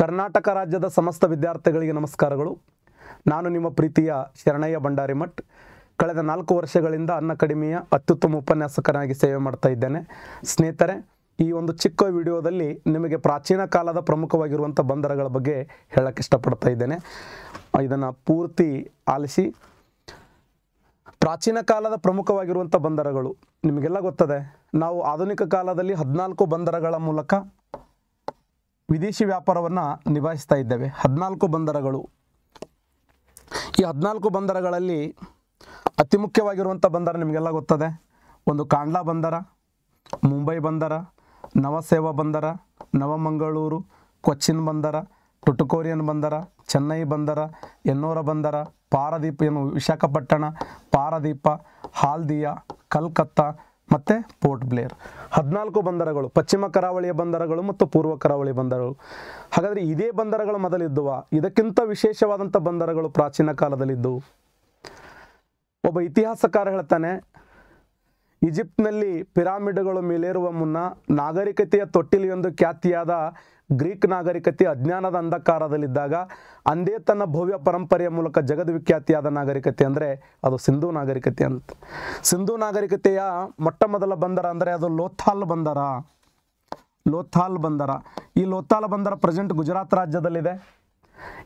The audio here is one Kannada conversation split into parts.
ಕರ್ನಾಟಕ ರಾಜ್ಯದ ಸಮಸ್ತ ವಿದ್ಯಾರ್ಥಿಗಳಿಗೆ ನಮಸ್ಕಾರಗಳು ನಾನು ನಿಮ್ಮ ಪ್ರೀತಿಯ ಶರಣಯ್ಯ ಭಂಡಾರಿ ಮಠ್ ಕಳೆದ ನಾಲ್ಕು ವರ್ಷಗಳಿಂದ ಅನ್ನ ಕಡಿಮೆಯ ಅತ್ಯುತ್ತಮ ಉಪನ್ಯಾಸಕರಾಗಿ ಸೇವೆ ಮಾಡ್ತಾ ಇದ್ದೇನೆ ಸ್ನೇಹಿತರೆ ಈ ಒಂದು ಚಿಕ್ಕ ವಿಡಿಯೋದಲ್ಲಿ ನಿಮಗೆ ಪ್ರಾಚೀನ ಕಾಲದ ಪ್ರಮುಖವಾಗಿರುವಂಥ ಬಂದರಗಳ ಬಗ್ಗೆ ಹೇಳಕ್ಕೆ ಇಷ್ಟಪಡ್ತಾ ಇದ್ದೇನೆ ಇದನ್ನು ಪೂರ್ತಿ ಆಲಿಸಿ ಪ್ರಾಚೀನ ಕಾಲದ ಪ್ರಮುಖವಾಗಿರುವಂಥ ಬಂದರಗಳು ನಿಮಗೆಲ್ಲ ಗೊತ್ತದೆ ನಾವು ಆಧುನಿಕ ಕಾಲದಲ್ಲಿ ಹದಿನಾಲ್ಕು ಬಂದರಗಳ ಮೂಲಕ ವಿದೇಶಿ ವ್ಯಾಪಾರವನ್ನು ನಿಭಾಯಿಸ್ತಾ ಇದ್ದೇವೆ ಹದಿನಾಲ್ಕು ಬಂದರಗಳು ಈ ಹದಿನಾಲ್ಕು ಬಂದರಗಳಲ್ಲಿ ಅತಿ ಮುಖ್ಯವಾಗಿರುವಂಥ ಬಂದರ ನಿಮಗೆಲ್ಲ ಗೊತ್ತದೆ ಒಂದು ಕಾಂಡ್ಲಾ ಬಂದರ ಮುಂಬೈ ಬಂದರ ನವಸೇವಾ ಬಂದರ ನವಮಂಗಳೂರು ಕೊಚ್ಚಿನ್ ಬಂದರ ಟುಟುಕೋರಿಯನ್ ಬಂದರ ಚೆನ್ನೈ ಬಂದರ ಎನ್ನೋರ ಬಂದರ ಪಾರದೀಪ ಏನು ವಿಶಾಖಪಟ್ಟಣ ಪಾರದೀಪ ಹಾಲ್ದಿಯಾ ಕಲ್ಕತ್ತಾ ಮತ್ತು ಪೋರ್ಟ್ ಬ್ಲೇರ್ ಹದಿನಾಲ್ಕು ಬಂದರಗಳು ಪಶ್ಚಿಮ ಕರಾವಳಿಯ ಬಂದರಗಳು ಮತ್ತು ಪೂರ್ವ ಕರಾವಳಿ ಬಂದರಗಳು ಹಾಗಾದರೆ ಇದೇ ಬಂದರಗಳು ಮೊದಲಿದ್ದುವ ಇದಕ್ಕಿಂತ ವಿಶೇಷವಾದಂಥ ಬಂದರಗಳು ಪ್ರಾಚೀನ ಕಾಲದಲ್ಲಿದ್ದವು ಒಬ್ಬ ಇತಿಹಾಸಕಾರ ಹೇಳ್ತಾನೆ ಈಜಿಪ್ಟ್ನಲ್ಲಿ ಪಿರಾಮಿಡ್ಗಳು ಮೇಲೇರುವ ಮುನ್ನ ನಾಗರಿಕತೆಯ ಎಂದು ಖ್ಯಾತಿಯಾದ ಗ್ರೀಕ್ ನಾಗರಿಕತೆ ಅಜ್ಞಾನದ ಅಂಧಕಾರದಲ್ಲಿದ್ದಾಗ ಅಂದೇ ತನ್ನ ಭವ್ಯ ಪರಂಪರೆಯ ಮೂಲಕ ಜಗದ್ವಿಖ್ಯಾತಿಯಾದ ನಾಗರಿಕತೆ ಅಂದರೆ ಅದು ಸಿಂಧೂ ನಾಗರಿಕತೆ ಅಂತ ಸಿಂಧೂ ನಾಗರಿಕತೆಯ ಮೊಟ್ಟ ಮೊದಲ ಬಂದರ ಅಂದರೆ ಅದು ಲೋಥಾಲ್ ಬಂದರ ಲೋಥಾಲ್ ಬಂದರ ಈ ಲೋಥಾಲ್ ಬಂದರ ಪ್ರೆಸೆಂಟ್ ಗುಜರಾತ್ ರಾಜ್ಯದಲ್ಲಿದೆ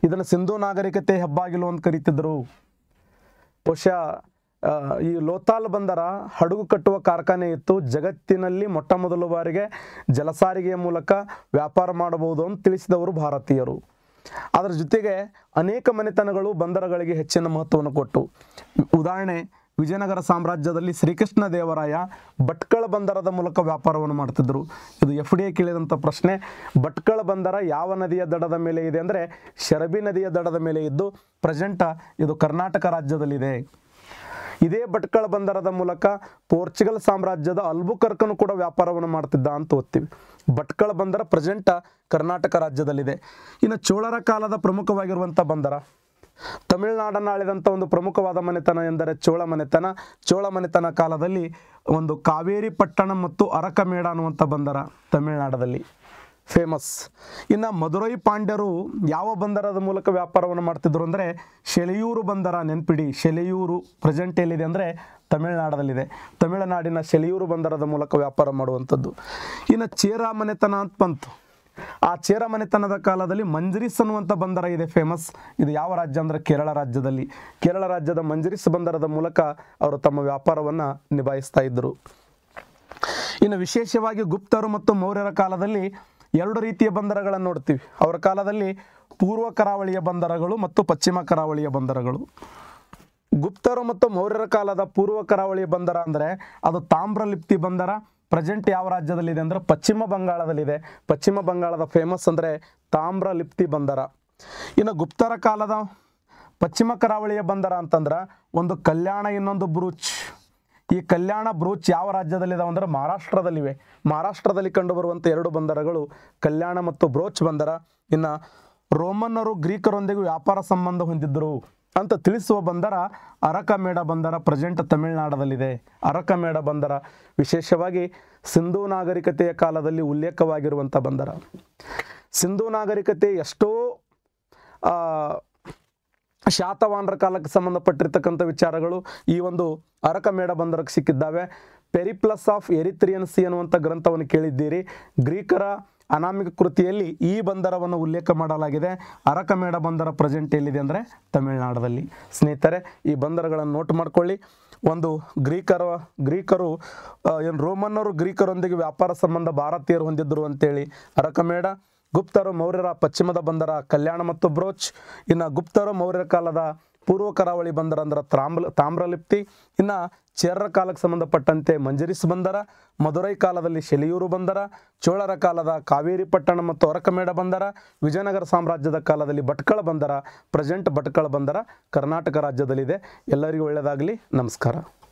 ಇದನ್ನು ಸಿಂಧೂ ನಾಗರಿಕತೆ ಹೆಬ್ಬಾಗಿಲು ಅಂತ ಕರೀತಿದ್ರು ಬಹುಶಃ ಈ ಲೋತಾಲ್ ಬಂದರ ಹಡಗು ಕಟ್ಟುವ ಕಾರ್ಖಾನೆ ಇತ್ತು ಜಗತ್ತಿನಲ್ಲಿ ಮೊಟ್ಟ ಮೊದಲ ಬಾರಿಗೆ ಜಲಸಾರಿಗೆಯ ಮೂಲಕ ವ್ಯಾಪಾರ ಮಾಡಬಹುದು ಅಂತ ತಿಳಿಸಿದವರು ಭಾರತೀಯರು ಅದರ ಜೊತೆಗೆ ಅನೇಕ ಮನೆತನಗಳು ಬಂದರಗಳಿಗೆ ಹೆಚ್ಚಿನ ಮಹತ್ವವನ್ನು ಕೊಟ್ಟು ಉದಾಹರಣೆ ವಿಜಯನಗರ ಸಾಮ್ರಾಜ್ಯದಲ್ಲಿ ಶ್ರೀಕೃಷ್ಣ ದೇವರಾಯ ಭಟ್ಕಳ ಬಂದರದ ಮೂಲಕ ವ್ಯಾಪಾರವನ್ನು ಮಾಡ್ತಿದ್ದರು ಇದು ಎಫ್ ಡಿ ಎ ಕೇಳಿದಂಥ ಪ್ರಶ್ನೆ ಭಟ್ಕಳ ಬಂದರ ಯಾವ ನದಿಯ ದಡದ ಮೇಲೆ ಇದೆ ಅಂದರೆ ಶರಬಿ ನದಿಯ ದಡದ ಮೇಲೆ ಇದ್ದು ಪ್ರೆಸೆಂಟ ಇದು ಕರ್ನಾಟಕ ರಾಜ್ಯದಲ್ಲಿದೆ ಇದೇ ಭಟ್ಕಳ ಬಂದರದ ಮೂಲಕ ಪೋರ್ಚುಗಲ್ ಸಾಮ್ರಾಜ್ಯದ ಅಲ್ಬುಕರ್ಕನು ಕೂಡ ವ್ಯಾಪಾರವನ್ನು ಮಾಡ್ತಿದ್ದ ಅಂತ ಓದ್ತೀವಿ ಭಟ್ಕಳ ಬಂದರ ಪ್ರೆಸೆಂಟ ಕರ್ನಾಟಕ ರಾಜ್ಯದಲ್ಲಿದೆ ಇನ್ನು ಚೋಳರ ಕಾಲದ ಪ್ರಮುಖವಾಗಿರುವಂಥ ಬಂದರ ತಮಿಳುನಾಡನ್ನು ಆಳಿದಂಥ ಒಂದು ಪ್ರಮುಖವಾದ ಮನೆತನ ಎಂದರೆ ಚೋಳ ಮನೆತನ ಚೋಳ ಮನೆತನ ಕಾಲದಲ್ಲಿ ಒಂದು ಕಾವೇರಿ ಪಟ್ಟಣ ಮತ್ತು ಅರಕಮೇಡ ಅನ್ನುವಂಥ ಬಂದರ ತಮಿಳುನಾಡದಲ್ಲಿ ಫೇಮಸ್ ಇನ್ನು ಮಧುರೈ ಪಾಂಡ್ಯರು ಯಾವ ಬಂದರದ ಮೂಲಕ ವ್ಯಾಪಾರವನ್ನು ಮಾಡ್ತಿದ್ರು ಅಂದರೆ ಶೆಲೆಯೂರು ಬಂದರ ನೆನ್ಪಿಡಿ ಶೆಲೆಯೂರು ಪ್ರೆಸೆಂಟ್ ಎಲ್ಲಿದೆ ಅಂದರೆ ತಮಿಳುನಾಡದಲ್ಲಿದೆ ತಮಿಳುನಾಡಿನ ಶೆಲೆಯೂರು ಬಂದರದ ಮೂಲಕ ವ್ಯಾಪಾರ ಮಾಡುವಂಥದ್ದು ಇನ್ನು ಚೇರಾಮನೆತನ ಅಂತ ಬಂತು ಆ ಚೇರಾಮನೆತನದ ಕಾಲದಲ್ಲಿ ಮಂಜರಿಸ್ ಅನ್ನುವಂಥ ಬಂದರ ಇದೆ ಫೇಮಸ್ ಇದು ಯಾವ ರಾಜ್ಯ ಅಂದರೆ ಕೇರಳ ರಾಜ್ಯದಲ್ಲಿ ಕೇರಳ ರಾಜ್ಯದ ಮಂಜರಿಸ್ ಬಂದರದ ಮೂಲಕ ಅವರು ತಮ್ಮ ವ್ಯಾಪಾರವನ್ನು ನಿಭಾಯಿಸ್ತಾ ಇದ್ದರು ಇನ್ನು ವಿಶೇಷವಾಗಿ ಗುಪ್ತರು ಮತ್ತು ಮೌರ್ಯರ ಕಾಲದಲ್ಲಿ ಎರಡು ರೀತಿಯ ಬಂದರಗಳನ್ನು ನೋಡ್ತೀವಿ ಅವರ ಕಾಲದಲ್ಲಿ ಪೂರ್ವ ಕರಾವಳಿಯ ಬಂದರಗಳು ಮತ್ತು ಪಶ್ಚಿಮ ಕರಾವಳಿಯ ಬಂದರಗಳು ಗುಪ್ತರು ಮತ್ತು ಮೌರ್ಯರ ಕಾಲದ ಪೂರ್ವ ಕರಾವಳಿಯ ಬಂದರ ಅಂದರೆ ಅದು ತಾಮ್ರಲಿಪ್ತಿ ಬಂದರ ಪ್ರೆಸೆಂಟ್ ಯಾವ ರಾಜ್ಯದಲ್ಲಿದೆ ಅಂದರೆ ಪಶ್ಚಿಮ ಬಂಗಾಳದಲ್ಲಿದೆ ಪಶ್ಚಿಮ ಬಂಗಾಳದ ಫೇಮಸ್ ಅಂದರೆ ತಾಮ್ರಲಿಪ್ತಿ ಬಂದರ ಇನ್ನು ಗುಪ್ತರ ಕಾಲದ ಪಶ್ಚಿಮ ಕರಾವಳಿಯ ಬಂದರ ಅಂತಂದ್ರೆ ಒಂದು ಕಲ್ಯಾಣ ಇನ್ನೊಂದು ಬ್ರೂಚ್ ಈ ಕಲ್ಯಾಣ ಬ್ರೂಚ್ ಯಾವ ರಾಜ್ಯದಲ್ಲಿದಾವೆ ಅಂದರೆ ಮಹಾರಾಷ್ಟ್ರದಲ್ಲಿವೆ ಮಹಾರಾಷ್ಟ್ರದಲ್ಲಿ ಕಂಡುಬರುವಂಥ ಎರಡು ಬಂದರಗಳು ಕಲ್ಯಾಣ ಮತ್ತು ಬ್ರೋಚ್ ಬಂದರ ಇನ್ನು ರೋಮನ್ನರು ಗ್ರೀಕರೊಂದಿಗೂ ವ್ಯಾಪಾರ ಸಂಬಂಧ ಹೊಂದಿದ್ದರು ಅಂತ ತಿಳಿಸುವ ಬಂದರ ಅರಕಮೇಡ ಬಂದರ ಪ್ರೆಸೆಂಟ್ ತಮಿಳುನಾಡದಲ್ಲಿದೆ ಅರಕಮೇಡ ಬಂದರ ವಿಶೇಷವಾಗಿ ಸಿಂಧೂ ನಾಗರಿಕತೆಯ ಕಾಲದಲ್ಲಿ ಉಲ್ಲೇಖವಾಗಿರುವಂಥ ಬಂದರ ಸಿಂಧೂ ನಾಗರಿಕತೆ ಎಷ್ಟೋ ಶಾತವಾನರ ಕಾಲಕ್ಕೆ ಸಂಬಂಧಪಟ್ಟಿರ್ತಕ್ಕಂಥ ವಿಚಾರಗಳು ಈ ಒಂದು ಅರಕ ಮೇಡ ಬಂದರಕ್ಕೆ ಸಿಕ್ಕಿದ್ದಾವೆ ಪೆರಿಪ್ಲಸ್ ಆಫ್ ಎರಿತ್ರಿಯನ್ ಸಿ ಅನ್ನುವಂಥ ಗ್ರಂಥವನ್ನು ಕೇಳಿದ್ದೀರಿ ಗ್ರೀಕರ ಅನಾಮಿಕ ಕೃತಿಯಲ್ಲಿ ಈ ಬಂದರವನ್ನು ಉಲ್ಲೇಖ ಮಾಡಲಾಗಿದೆ ಅರಕಮೇಡ ಬಂದರ ಪ್ರೆಸೆಂಟ್ ಎಲ್ಲಿದೆ ಅಂದರೆ ತಮಿಳುನಾಡದಲ್ಲಿ ಸ್ನೇಹಿತರೆ ಈ ಬಂದರಗಳನ್ನು ನೋಟ್ ಮಾಡಿಕೊಳ್ಳಿ ಒಂದು ಗ್ರೀಕರ ಗ್ರೀಕರು ಏನು ರೋಮನ್ನರು ಗ್ರೀಕರೊಂದಿಗೆ ವ್ಯಾಪಾರ ಸಂಬಂಧ ಭಾರತೀಯರು ಹೊಂದಿದ್ದರು ಅಂತೇಳಿ ಅರಕಮೇಡ ಗುಪ್ತರು ಮೌರ್ಯರ ಪಶ್ಚಿಮದ ಬಂದರ ಕಲ್ಯಾಣ ಮತ್ತು ಬ್ರೋಚ್ ಇನ್ನು ಗುಪ್ತರು ಮೌರ್ಯರ ಕಾಲದ ಪೂರ್ವ ಕರಾವಳಿ ಬಂದರ ಅಂದ್ರೆ ತಾಮ್ರ ತಾಮ್ರಲಿಪ್ತಿ ಇನ್ನು ಚೇರರ ಕಾಲಕ್ಕೆ ಸಂಬಂಧಪಟ್ಟಂತೆ ಮಂಜರಿಸ್ ಬಂದರ ಮಧುರೈ ಕಾಲದಲ್ಲಿ ಶೆಲಿಯೂರು ಬಂದರ ಚೋಳರ ಕಾಲದ ಕಾವೇರಿ ಪಟ್ಟಣ ಮತ್ತು ಅರಕಮೇಡ ಬಂದರ ವಿಜಯನಗರ ಸಾಮ್ರಾಜ್ಯದ ಕಾಲದಲ್ಲಿ ಭಟ್ಕಳ ಬಂದರ ಪ್ರೆಸೆಂಟ್ ಭಟ್ಕಳ ಬಂದರ ಕರ್ನಾಟಕ ರಾಜ್ಯದಲ್ಲಿದೆ ಎಲ್ಲರಿಗೂ ಒಳ್ಳೆಯದಾಗಲಿ ನಮಸ್ಕಾರ